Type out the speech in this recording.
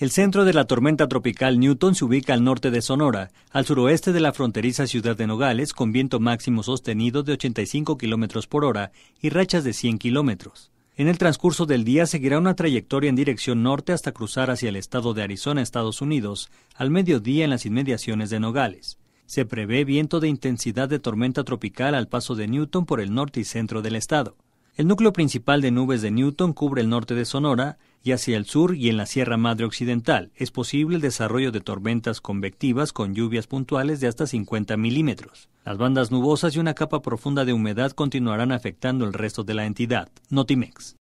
El centro de la tormenta tropical Newton se ubica al norte de Sonora, al suroeste de la fronteriza ciudad de Nogales, con viento máximo sostenido de 85 kilómetros por hora y rachas de 100 kilómetros. En el transcurso del día seguirá una trayectoria en dirección norte hasta cruzar hacia el estado de Arizona, Estados Unidos, al mediodía en las inmediaciones de Nogales. Se prevé viento de intensidad de tormenta tropical al paso de Newton por el norte y centro del estado. El núcleo principal de nubes de Newton cubre el norte de Sonora, y hacia el sur y en la Sierra Madre Occidental es posible el desarrollo de tormentas convectivas con lluvias puntuales de hasta 50 milímetros. Las bandas nubosas y una capa profunda de humedad continuarán afectando el resto de la entidad. Notimex.